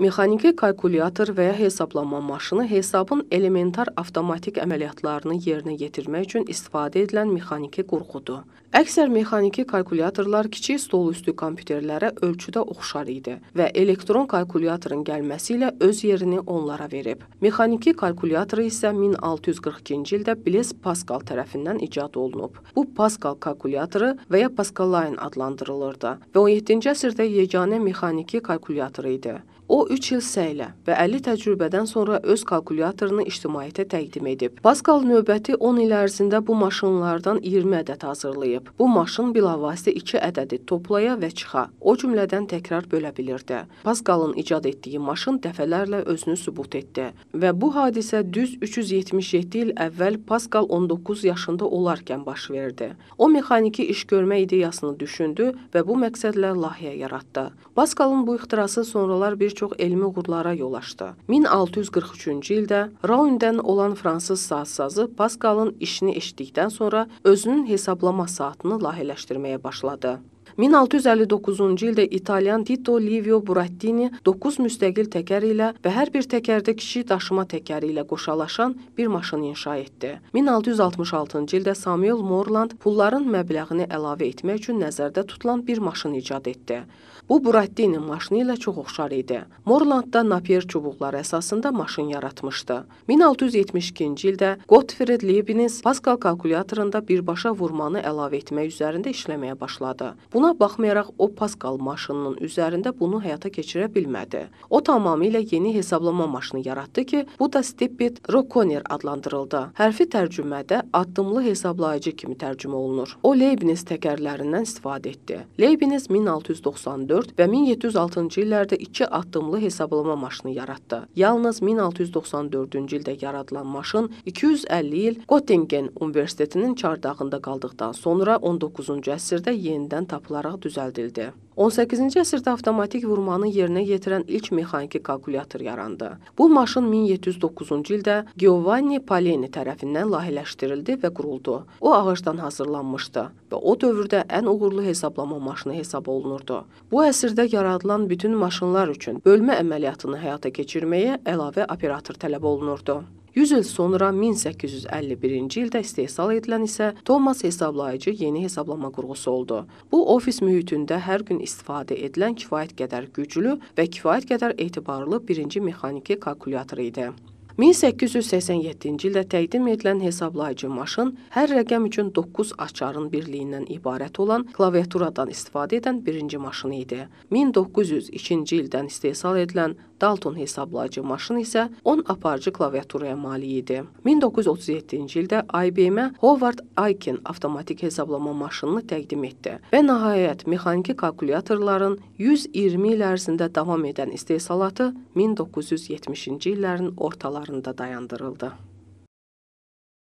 Mexaniki kalkulyator və ya hesablama maşını hesabın elementar avtomatik əməliyyatlarını yerinə yetirmək üçün istifadə edilən mexaniki qurğudur. Əksər mexaniki kalkulyatorlar kiçik stolüstü kompüterlərə ölçüdə oxşar idi və elektron kalkulyatorun gəlməsi ilə öz yerini onlara verib. Mexaniki kalkulyator isə 1642-ci ildə Blaise Pascal tərəfindən icad olunub. Bu Pascal kalkulyatoru və ya Pascaline adlandırılırdı və 17-ci əsrdə yeganə mexaniki kalkulyator idi. O 3 il səylə və 50 təcrübədən sonra öz kalkulyatorunu ictimaiyyətə təqdim edib. Pascal növbəti 10 il ərzində bu maşınlardan 20 ədəd hazırlayıb. Bu maşın bilavasitə 2 ədədi toplaya və çıxa, o cümlədən təkrar bölə bilirdi. Pascalın icad etdiyi maşın dəfələrlə özünü sübut etdi və bu hadisə düz 377 il əvvəl Pascal 19 yaşında olarkən baş verdi. O mexaniki iş görmə ideyasını düşündü və bu məqsədlə layihə yaratdı. Pascalın bu ixtirası sonralar bir çox elmi uğurlara yol açdı. 1643-cü ildə Round'dan olan fransız sazsazı Paskalın işini eşitdikdən sonra özünün hesablama saatını layihələşdirməyə başladı. 1659-cu ildə İtalyan Tito Livio Burattini 9 müstəqil təkər ilə və hər bir təkərdə kişi daşıma təkəri ilə qoşalaşan bir maşın inşa etdi. 1666-cı ildə Samuel Morland pulların məbləğini əlavə etmək üçün nəzərdə tutulan bir maşın icad etdi. Bu Burattini maşını ilə çox oxşar idi. Morlandda Napier çubuqları əsasında maşın yaratmışdı. 1672-ci ildə Gottfried Leibniz Pascal kalkulyatorunda birbaşa vurmanı əlavə etmək üzərində işləməyə başladı. Bu Buna baxmayaraq o Pascal maşınının üzərində bunu həyata keçirə bilmədi. O tamamilə yeni hesablama maşını yaratdı ki, bu da Stippet Rokoner adlandırıldı. Hərfi tərcümədə addımlı hesablayıcı kimi tərcümə olunur. O Leibniz təkərlərindən istifadə etdi. Leibniz 1694 və 1706-cı illərdə iki addımlı hesablama maşını yaratdı. Yalnız 1694-cü ildə yaradılan maşın 250 il Göttingen Universitetinin çardağında qaldıqdan sonra 19-cu əsrdə yenidən tapıldı tapılaraq düzəldildi. 18-ci əsrdə avtomatik vurmanı yerinə yetirən ilk mexaniki kalkulyator yarandı. Bu maşın 1709-cu ildə Giovanni Paleni tərəfindən layihələşdirildi və quruldu. O ağacdan hazırlanmışdı və o dövrdə ən uğurlu hesablama maşını hesab olunurdu. Bu əsrdə yaradılan bütün maşınlar üçün bölmə əməliyyatını həyata keçirməyə əlavə operator tələb olunurdu. 100 il sonra 1851-ci ildə istehsal edilən isə Thomas hesablayıcı yeni hesablama qurğusu oldu. Bu ofis mühitində hər gün istifadə edilən kifayət qədər güclü və kifayət qədər etibarlı birinci mexaniki kalkulyator idi. 1887-ci ildə təqdim edilən hesablayıcı maşın hər rəqəm üçün 9 açarın birliyindən ibarət olan klaviaturadan istifadə edən birinci maşın idi. 1902-ci ildən istehsal edilən Dalton hesablayıcı maşın isə 10 aparıcı klaviaturaya malik idi. 1937-ci ildə IBM Howard Aiken avtomatik hesablama maşınını təqdim etdi və nəhayət mexaniki kalkulyatorların 120 il ərzində davam edən istehsalatı 1970-ci illərin ortalarında dayandırıldı.